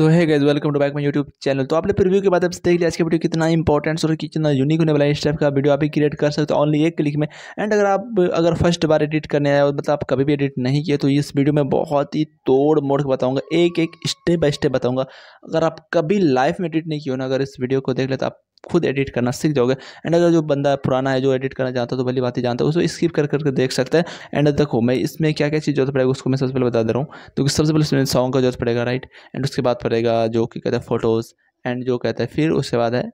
सो है guys welcome to back my YouTube channel तो आपने प्रीव्यू के बाद आप देख लिया आज वीडियो कितना इंपॉर्टेंट और कितना यूनिक होने वाला है इस टाइप का वीडियो आप ही क्रिएट कर सकते हो ऑनली एक क्लिक में एंड अगर आप अगर फर्स्ट बार एडिट करने आए हो मतलब आप कभी भी एडिट नहीं किए तो इस वीडियो में बहुत ही तोड़ मोड़ के बताऊँगा एक एक स्टेप बाय स्टेप बताऊँगा अगर आप कभी लाइफ में एडिट नहीं किया ना अगर इस वीडियो को देख ले तो आप खुद एडिट करना सीख जाओगे एंड अगर जो बंदा पुराना है जो एडिट करना जानता है तो भली बात ही जानता है उसको स्किप कर करके कर देख सकते हैं एंड देखो मैं इसमें क्या क्या चीज़ जरूरत पड़ेगा उसको मैं सबसे पहले बता दे रहा हूँ तो सबसे पहले उसमें सॉन्ग का जरूरत पड़ेगा राइट एंड उसके बाद पड़ेगा जो कि कहते हैं फोटोज़ एंड जो कहते हैं फिर उसके बाद है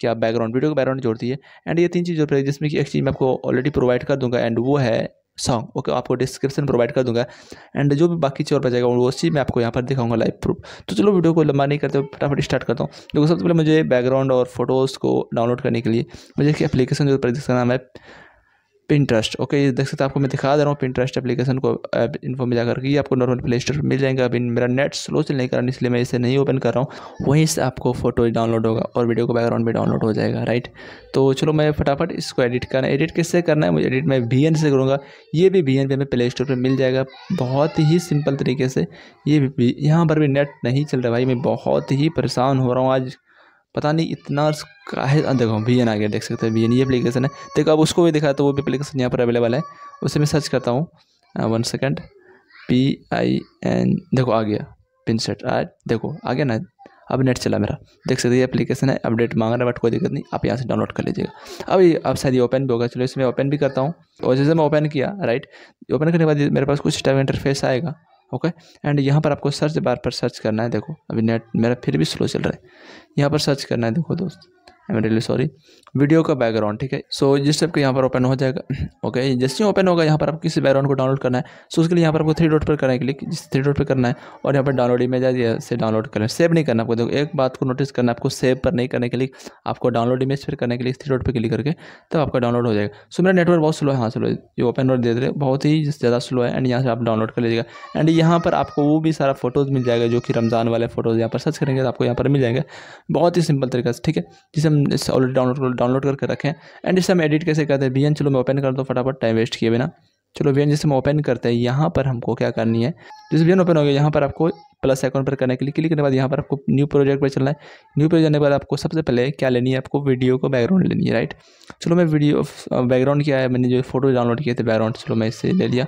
क्या बैकग्राउंड वीडियो का बैकग्राउंड जोड़ती है एंड ये तीन चीज़ जो पड़ेगी जिसमें कि एक चीज़ मैं आपको ऑलरेडी प्रोवाइड कर दूंगा एंड वो है सॉन्ग ओके आपको डिस्क्रिप्शन प्रोवाइड कर दूंगा एंड जो भी बाकी चीज़ और बचेगा वो चीज़ मैं आपको यहाँ पर दिखाऊंगा लाइव प्रूफ तो चलो वीडियो को लंबा नहीं करते फटाफट स्टार्ट करता हूँ देखो सबसे पहले मुझे बैकग्राउंड और फोटोज़ को डाउनलोड करने के लिए मुझे एक एप्लीकेशन जो प्रदेश का नाम है पिंट्रस्ट ओके ये देख सकते हैं आपको मैं दिखा दे रहा हूँ पिंट्रस्ट एप्लीकेशन को इनको मिला करके आपको नॉर्मल प्ले स्टोर पर मिल जाएगा अभी मेरा नेट स्लो चल नहीं कर रहा इसलिए मैं इसे नहीं ओपन कर रहा हूँ वहीं से आपको फोटो डाउनलोड होगा और वीडियो को बैकग्राउंड भी डाउनलोड हो जाएगा राइट तो चलो मैं फटाफट इसको एडिट करना एडिट किससे करना है मुझे एडिट मैं वी से करूँगा ये भी वी एन हमें प्ले स्टोर पर मिल जाएगा बहुत ही सिंपल तरीके से ये भी यहाँ पर भी नेट नहीं चल रहा भाई मैं बहुत ही परेशान हो रहा हूँ आज पता नहीं इतना है देखो वी एन आ गया देख सकते हैं वी एन ये अपलीकेशन है देखो अब उसको भी दिखा तो वो भी अपलीकेशन यहाँ पर अवेलेबल है उसे मैं सर्च करता हूँ one second P I N देखो आ गया पिन सेट आज देखो आ गया ना अब नेट चला मेरा देख सकते ये एप्लीकेशन है अपडेट मांग रहा है बट कोई दिक्कत नहीं आप यहाँ से डाउनलोड कर लीजिएगा अब ये अब शायद ये ओपन भी होगा चलो इसमें ओपन भी करता हूँ और जैसे मैं ओपन किया राइट ओपन करने के बाद मेरे पास कुछ टाइप इंटरफेस आएगा ओके एंड यहाँ पर आपको सर्च बार पर सर्च करना है देखो अभी नेट मेरा फिर भी स्लो चल रहा है यहाँ पर सर्च करना है देखो दोस्त I am really sorry video का बैकग्राउंड ठीक है सो जिस टाइप का यहाँ पर ओपन हो जाएगा ओके okay, जैसे ही ओपन होगा यहाँ पर आप किसी बैकग्राउंड को डाउनलोड करना है सो उसके लिए यहाँ पर आपको थ्री डॉट पर करना है क्लिक जिस थ्री डॉट पर करना है और यहाँ पर डाउनलोड इमेज आ से डाउनलोड करें सेव नहीं करना आपको देखो एक बात को नोटिस करना आपको सेव पर नहीं करने के लिए आपको डाउनलोड इमेज पर करने के लिए थ्री डॉट पर क्लिक करके तब आपका डाउनलोड हो जाएगा सो मेरा नेटवर्क बहुत स्लो है हाँ स्लो ये ओपन रोड दे रहे बहुत ही ज़्यादा स्लो है एंड यहाँ से आप डाउनलोड कर लीजिएगा एंड यहाँ पर आपको वो भी सारा फोटोज़ मिल जाएगा जो कि रमज़ान वाले फोटोज़ यहाँ पर सर्च करेंगे तो आपको यहाँ पर मिल जाएंगे बहुत ही सिंपल तरीका से ठीक है जिसे हम इसे ऑलरेडी डाउनलोड डाउनलोड करके रखें एंड इसे हम एडिट कैसे करते हैं वीएन चलो मैं ओपन कर दो फटाफट टाइम वेस्ट किए बिना चलो वी जैसे हम ओपन करते हैं यहाँ पर हमको क्या करनी है जैसे वीएन ओपन हो गया यहाँ पर आपको प्लस अकाउंट पर करने के लिए क्लिक करने के बाद यहाँ पर आपको न्यू प्रोजेक्ट पर चलना है न्यू प्रोजेक्ट जाने के बाद आपको सबसे पहले क्या लेनी है आपको वीडियो को बैकग्राउंड लेनी है राइट चलो मैं वीडियो बैकग्राउंड किया है मैंने जो फोटो डाउनलोड किए थे बैकग्राउंड चलो मैं इससे ले लिया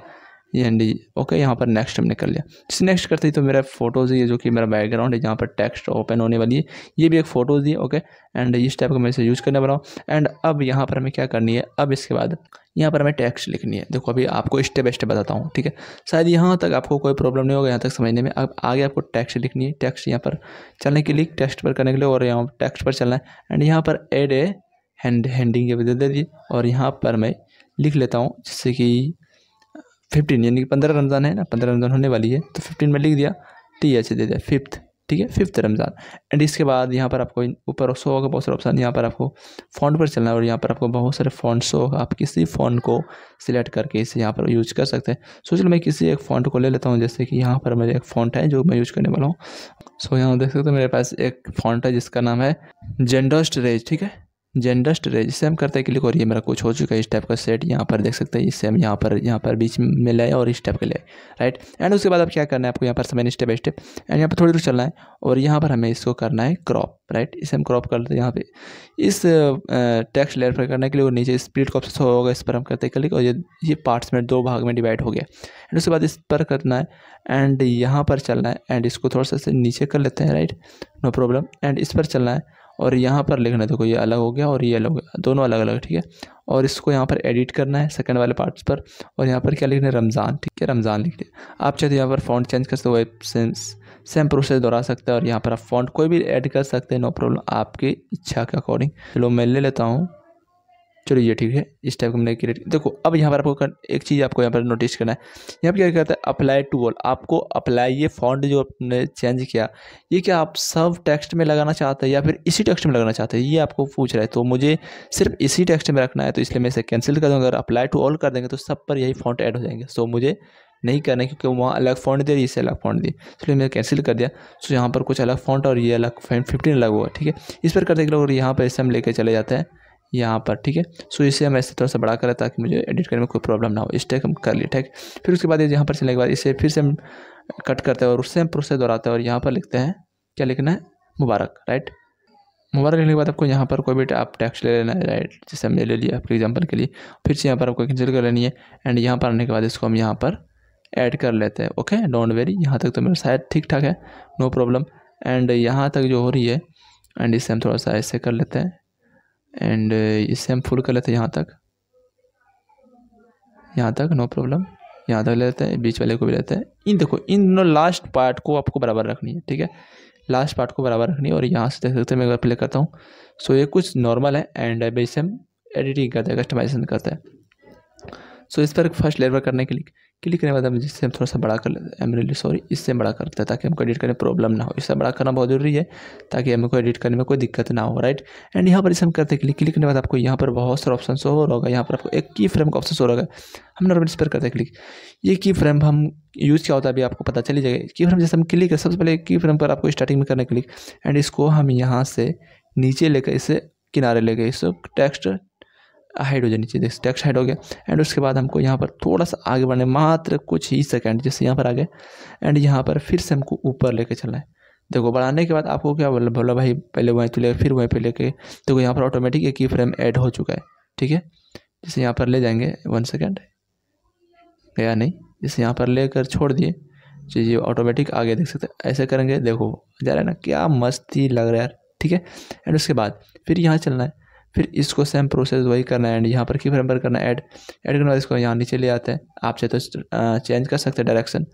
एंड ओके यहाँ पर नेक्स्ट हमने कर लिया जिससे नेक्स्ट करते ही तो मेरा फोटोज़ ये जो कि मेरा बैकग्राउंड है जहाँ पर टेक्स्ट ओपन होने वाली है ये भी एक फ़ोटोज़ दी ओके एंड इस टाइप का मैं इसे यूज़ करने वाला हूँ एंड अब यहाँ पर हमें क्या करनी है अब इसके बाद यहाँ पर हमें टेक्स्ट लिखनी है देखो अभी आपको स्टेप बाई स्टेप बताता हूँ ठीक है शायद यहाँ तक आपको कोई प्रॉब्लम नहीं होगा यहाँ तक समझने में अब आगे आपको टेक्स्ट लिखनी है टेक्स्ट यहाँ पर चलने के लिए टेक्स्ट पर करने के लिए और यहाँ टेक्स्ट पर चलना है एंड यहाँ पर एड ए हैंड हैंडिंग के दे दीजिए और यहाँ पर मैं लिख लेता हूँ जैसे कि फिफ्टीन यानी कि पंद्रह रमज़ान है ना पंद्रह रमज़ान होने वाली है तो फिफ्टीन में लिख दिया टी एच दे दिया फिफ्थ ठीक है फिफ्थ रमज़ान एंड इसके बाद यहाँ पर आपको ऊपर सो होगा बहुत सारे ऑप्शन यहाँ पर आपको फ़ॉन्ट पर चलना है और यहाँ पर आपको बहुत सारे फ़ॉन्ट सो होगा आप किसी फ़ॉन्ट को सिलेक्ट करके इसे यहाँ पर यूज़ कर सकते हैं सो चलो मैं किसी एक फ़ॉन्ट को ले लेता हूँ जैसे कि यहाँ पर मेरे एक फ़ॉन्ट है जो मैं यूज़ करने वाला हूँ सो यहाँ देख सकते हो मेरे पास एक फ़ॉन्ट है जिसका नाम है जेंडोस्ट रेज ठीक है जेंडस्ट रेज सेम करते हैं क्लिक और ये मेरा कुछ हो चुका है इस टाइप का सेट यहाँ पर देख सकते हैं ये सेम यहाँ पर यहाँ पर बीच में लाए और इस टाइप के लिए राइट एंड उसके बाद आप क्या करना है आपको यहाँ पर समय स्टेप बाई स्टेप एंड यहाँ पर थोड़ी दूर चलना है और यहाँ पर हमें इसको करना है क्रॉप राइट इसे हम क्रॉप कर हैं यहाँ पर इस टेक्स लेयर पर करने के लिए और नीचे स्प्लिट का ऑप्शन होगा इस पर हम करते हैं क्लिक और ये ये पार्ट्स में दो भाग में डिवाइड हो गया एंड उसके बाद इस पर करना है एंड यहाँ पर चलना है एंड इसको थोड़ा सा नीचे कर लेते हैं राइट नो प्रॉब्लम एंड इस पर चलना है और यहाँ पर लिखना देखो ये अलग हो गया और ये अलग हो गया दोनों अलग अलग ठीक है और इसको यहाँ पर एडिट करना है सेकंड वाले पार्ट्स पर और यहाँ पर क्या लिखना है रमज़ान ठीक है रमज़ान लिख दिया आप चाहे तो यहाँ पर फॉन्ट चेंज कर सकते हो वेब सेंस सेम प्रोसेस दोहरा सकते हैं और यहाँ पर आप फॉन्ट कोई भी ऐड कर सकते हैं नो प्रॉब्लम आपकी इच्छा के अकॉर्डिंग चलो मैं ले लेता हूँ चलो ये ठीक है इस टाइप का मैंने क्रिएट देखो अब यहाँ पर आपको कर, एक चीज़ आपको यहाँ पर नोटिस करना है यहाँ पर क्या करता है अप्लाई टू ऑल आपको अप्लाई ये फॉन्ट जो आपने चेंज किया ये क्या आप सब टेक्स्ट में लगाना चाहते हैं या फिर इसी टेक्स्ट में लगाना चाहते हैं ये आपको पूछ रहा है तो मुझे सिर्फ इसी टेक्स्ट में रखना है तो इसलिए मैं इसे कैंसिल कर दूँगा अगर अप्लाई टू ऑल कर देंगे तो सब पर यही फॉन्ट ऐड हो जाएंगे सो मुझे नहीं करना क्योंकि वहाँ अलग फॉन्ट दे इसे अलग फॉन्ट दी इसलिए मैंने कैंसिल कर दिया सो यहाँ पर कुछ अलग फॉन्ट और ये अलग फिफ्टीन अलग हुआ ठीक है इस पर करते और यहाँ पर इसे हम लेके चले जाते हैं यहाँ पर ठीक है सो इसे हम ऐसे थोड़ा सा बड़ा करें ताकि मुझे एडिट करने में कोई प्रॉब्लम ना हो इस टेक हम कर लिए ठीक फिर उसके बाद यहाँ पर चलने के बाद इसे फिर से हम कट करते हैं और उससे हम प्रोसेस दोहराते हैं और यहाँ पर लिखते हैं क्या लिखना है मुबारक राइट मुबारक लिखने के बाद आपको यहाँ पर कोई भी आप टैक्स ले लेना है राइट जैसे हमने ले लिया आपके एग्जाम्पल के लिए फिर से यहाँ पर आपको कैंसिल कर लेनी है एंड यहाँ पर आने के बाद इसको हम यहाँ पर ऐड कर लेते हैं ओके डोंट वेरी यहाँ तक तो मेरा शायद ठीक ठाक है नो प्रॉब्लम एंड यहाँ तक जो हो रही है एंड इसे हम थोड़ा सा ऐसे कर लेते हैं एंड uh, इससे हम फुल कर लेते हैं यहाँ तक यहाँ तक नो प्रॉब्लम यहाँ तक ले लेते हैं बीच वाले को भी लेते हैं इन देखो इन दोनों लास्ट पार्ट को आपको बराबर रखनी है ठीक है लास्ट पार्ट को बराबर रखनी है और यहाँ से देख सकते हैं मैं अगर प्ले करता हूँ सो ये कुछ नॉर्मल है एंड बेस uh, हम एडिटिंग करते हैं कस्टमाइजेशन करते हैं सो इस पर फर्स्ट लेवर करने के लिए क्लिक करने के बाद हम जिससे हम थोड़ा सा बड़ा कर लेते हैं एम सॉरी इससे बड़ा करते हैं ताकि हमको एडिट करने में प्रॉब्लम ना हो इससे बड़ा करना बहुत ज़रूरी है ताकि हमको एडिट करने में कोई दिक्कत ना हो राइट एंड यहाँ पर इसे हम करते क्लिक क्लिक करने के बाद आपको यहाँ पर बहुत सारे ऑप्शन हो रहा होगा यहाँ पर आपको एक की फ्रेम का ऑप्शन हो रहा है हम नॉर्मल इस पर करते हैं क्लिक ये की फ्रेम हम यूज़ क्या होता है अभी आपको पता चली जाएगा की फ्रेम जैसे हम क्लिक करें सबसे पहले की फ्रेम पर आपको स्टार्टिंग में करने क्लिक एंड इसको हम यहाँ से नीचे लेकर इसे किनारे ले गए इसको टेक्स्ट हाइड्रोजन नीचे जैसे हाइड हो गया एंड उसके बाद हमको यहाँ पर थोड़ा सा आगे बढ़ने मात्र कुछ ही सेकेंड जैसे यहाँ पर आ गए एंड यहाँ पर फिर से हमको ऊपर लेके चलना है देखो बढ़ाने के बाद आपको क्या बोला बोला भाई पहले वहीं तो ले फिर वहीं पर लेके देखो यहाँ पर ऑटोमेटिक एक ही फ्रेम ऐड हो चुका है ठीक है जैसे यहाँ पर ले जाएंगे वन सेकेंड गया नहीं जैसे यहाँ पर कर छोड़ दिए जी जी ऑटोमेटिक आगे देख सकते ऐसे करेंगे देखो जा रहा है ना क्या मस्ती लग रहा है यार ठीक है एंड उसके बाद फिर यहाँ चलना है फिर इसको सेम प्रोसेस वही करना है एंड यहाँ पर की फ्रेम पर करना है ऐड ऐड करने बाद इसको यहाँ नीचे ले आते हैं आप चाहे तो चेंज कर सकते हैं डायरेक्शन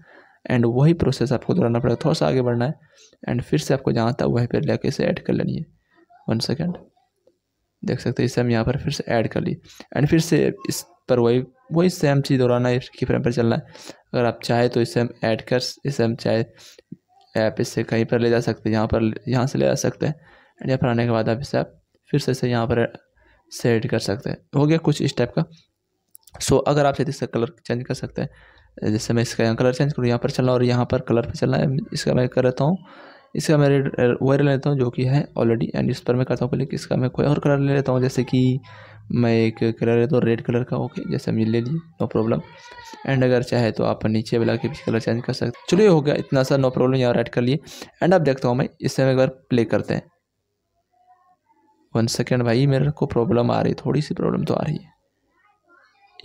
एंड वही प्रोसेस आपको दोहराना पड़ेगा थोड़ा सा आगे बढ़ना है एंड फिर से आपको जहाँ था वहीं पर लेके इसे ऐड कर लेनी है वन सेकेंड देख सकते हैं इसे हम यहाँ पर फिर से ऐड कर लिए एंड फिर से इस पर वही वही सेम चीज़ दोहराना है की फ्रेम पर चलना है अगर आप चाहे तो इसे हम ऐड कर इसे हम चाहे ऐप इससे कहीं पर ले जा सकते हैं यहाँ पर यहाँ से ले जा सकते हैं एंड यहाँ पर आने के बाद आप इसे आप फिर से इसे यहाँ पर सेट कर सकते हैं हो गया कुछ इस टाइप का सो अगर आप चाहते इसका कलर चेंज कर सकते हैं जैसे मैं इसका यहाँ कलर चेंज करूँ यहाँ पर चलना और यहाँ पर कलर पर चलना है इसका मैं कर रहता हूँ इसका मैं रेड वायर ले लेता हूँ जो कि है ऑलरेडी एंड इस पर मैं करता हूँ क्लिक इसका मैं कोई और कलर ले लेता हूँ जैसे कि मैं एक कलर लेता हूँ रेड कलर का ओके जैसे मैं ले लीजिए नो प्रॉब्लम एंड अगर चाहे तो आप नीचे वाला के भी कलर चेंज कर सकते चलिए हो गया इतना सा नो प्रॉब्लम यहाँ रेड कर लिए एंड आप देखता हूँ मैं इससे हम एक बार प्ले करते हैं वन सेकेंड भाई मेरे को प्रॉब्लम आ रही थोड़ी सी प्रॉब्लम तो आ रही है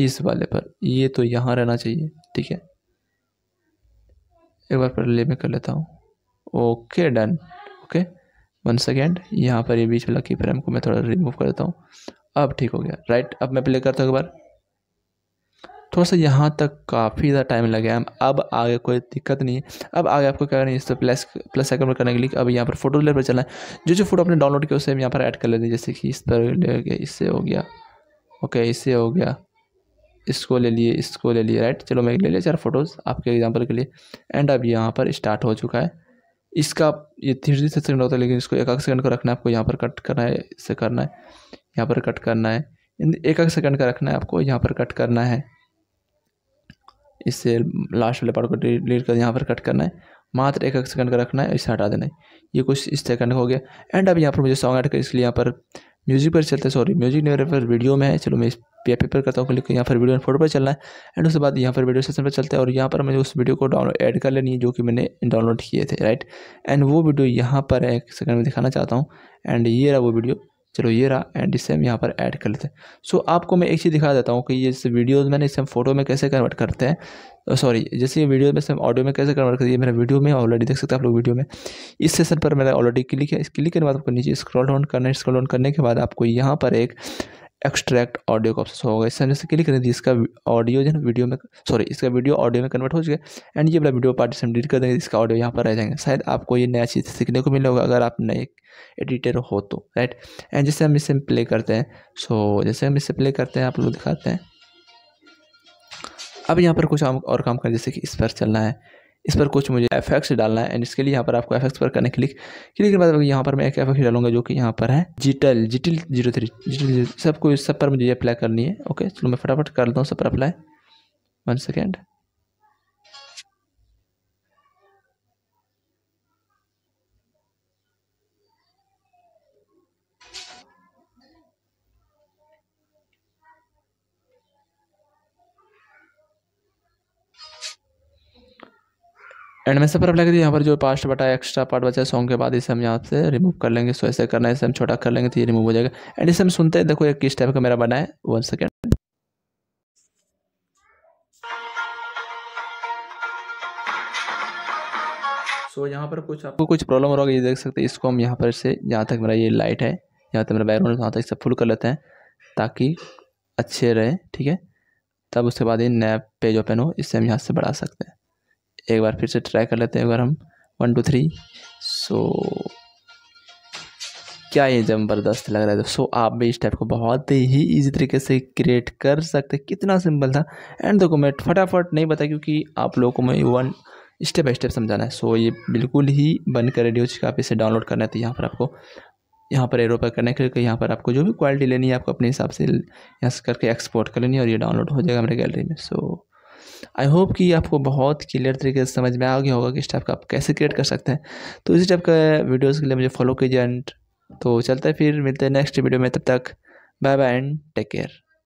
इस वाले पर ये तो यहाँ रहना चाहिए ठीक है एक बार पहले मैं कर लेता हूँ okay done okay one second यहाँ पर ये बीच वाला फ्रेम को मैं थोड़ा रिमूव कर देता हूँ अब ठीक हो गया राइट अब मैं प्ले करता हूँ एक बार थोड़ा सा यहाँ तक काफ़ी ज़्यादा टाइम लग गया अब आगे कोई दिक्कत नहीं है अब आगे आपको क्या करना है इससे प्लस प्लस सेकंड पर करने के लिए अब यहाँ पर फोटो लेयर पर चलना है जो जो फोटो आपने डाउनलोड किया उसे हम यहाँ पर ऐड कर लेते हैं जैसे कि इस तरह ले गया इससे हो गया ओके इससे हो गया इसको ले लिए इसको ले लिए राइट चलो मैं ले लिया चार फोटोज़ आपके एग्जाम्पल के लिए एंड अब यहाँ पर स्टार्ट हो चुका है इसका ये थ्री सेकंड होता है लेकिन इसको एक आध सेकंड का रखना है आपको यहाँ पर कट करना है इससे करना है यहाँ पर कट करना है एक आध सेकंड का रखना है आपको यहाँ पर कट करना है इससे लास्ट वाले पार्ट को डिलीट कर यहाँ पर कट करना है मात्र एक एक सेकंड का रखना है इसे हटा देना है ये कुछ इस सेकंड हो गया एंड अब यहाँ पर मुझे सॉन्ग ऐड कर इसलिए यहाँ पर म्यूजिक पर चलते सॉरी म्यूजिक नहीं मेरे पर वीडियो में है चलो मैं इस पे पेपर करता हूँ क्लिक यहाँ पर वीडियो फोटो पर चलना है एंड उसके बाद यहाँ पर वीडियो सेशन पर चलते हैं और यहाँ पर मुझे उस वीडियो को डाउनलोड एड कर लेनी है जो कि मैंने डाउनलोड किए थे राइट एंड वो वीडियो यहाँ पर एक सेकंड में दिखाना चाहता हूँ एंड ये रहा वो वीडियो चलो ये रहा एंड इसे हम यहाँ पर ऐड कर लेते हैं सो so, आपको मैं एक चीज़ दिखा देता हूँ कि ये जैसे वीडियोज़ मैंने इसे हम फोटो में कैसे कन्वर्ट करते हैं सॉरी जैसे ये वीडियो में से हम ऑडियो में कैसे कन्वर्ट करिए मेरा वीडियो में ऑलरेडी देख सकते हैं आप लोग वीडियो में इस सेशन पर मेरा ऑलरेडी क्लिक है इस क्लिक करने के बाद आपको नीचे स्क्रॉल डाउन करना है स्क्रॉल डाउन करने के बाद आपको यहाँ पर एक एक्सट्रैक्ट ऑडियो का ऑप्शन होगा इससे हम इसे क्लिक करेंगे इसका ऑडियो जो है वीडियो में सॉरी इसका वीडियो ऑडियो में कन्वर्ट हो चुका एंड ये बड़ा वीडियो पार्टी से हम डिलीट कर देंगे इसका ऑडियो यहाँ पर रह जाएंगे शायद आपको ये नया चीज़ सीखने को मिलेगा अगर आप नए एडिटर हो तो राइट एंड जैसे हम इसे प्ले करते हैं सो जैसे हम इसे प्ले करते हैं आप लोग दिखाते हैं अब यहाँ पर कुछ और काम करें जैसे कि इस पर चलना है इस पर कुछ मुझे एफ डालना है एंड इसके लिए यहाँ पर आपको एफ पर करने क्लिक क्लिक के बाद यहाँ पर मैं एक एफ डालूंगा जो कि यहाँ पर है जिटल जिटिल जीरो थ्री जिटल सबको सब पर मुझे अप्लाई करनी है ओके चलो मैं फटाफट कर लूँ हूँ सब पर अप्लाई वन सेकेंड एंड में सफर पर यहाँ पर जो पास्ट बटा एक्स्ट्रा पार्ट बचा है सॉन्ग के बाद इसे हम यहाँ से रिमूव कर लेंगे सो ऐसे करना है इसे हम छोटा कर लेंगे तो ये रिमूव हो जाएगा एंड इसे हम सुनते हैं देखो एक किस टाइप का मेरा बना है वन सेकेंड सो so, यहाँ पर कुछ आपको कुछ प्रॉब्लम हो रहा होगा ये देख सकते हैं इसको हम यहाँ पर से जहाँ तक मेरा ये लाइट है यहाँ तक मेरा बैकग्राउंड वहाँ तक इसे फुल कर लेते हैं ताकि अच्छे रहे ठीक है तब उसके बाद ये नया पेज ओपन हो इससे हम यहाँ से बढ़ा सकते हैं एक बार फिर से ट्राई कर लेते हैं एक बार हम वन टू थ्री सो क्या ये ज़बरदस्त लग रहा है सो आप भी इस टाइप को बहुत ही इजी तरीके से क्रिएट कर सकते कितना सिंपल था एंड देखो मैं फटाफट नहीं बता क्योंकि आप लोगों को मैं वन स्टेप बाई स्टेप समझाना है सो ये बिल्कुल ही बनकर कर रेडी हो चुका आप इसे डाउनलोड करना है तो यहाँ पर आपको यहाँ पर एरो पर करने के लिए यहाँ पर आपको जो भी क्वालिटी लेनी है आपको अपने हिसाब से यहाँ से करके एक्सपोर्ट कर लेनी है और ये डाउनलोड हो जाएगा हमारे गैलरी में सो आई होप कि आपको बहुत क्लियर तरीके से समझ में आ गया होगा कि इस टाइप का आप कैसे क्रिएट कर सकते हैं तो इसी टाइप का वीडियोज़ के लिए मुझे फॉलो कीजिए एंड तो चलते हैं फिर मिलते हैं नेक्स्ट वीडियो में तब तक bye bye and take care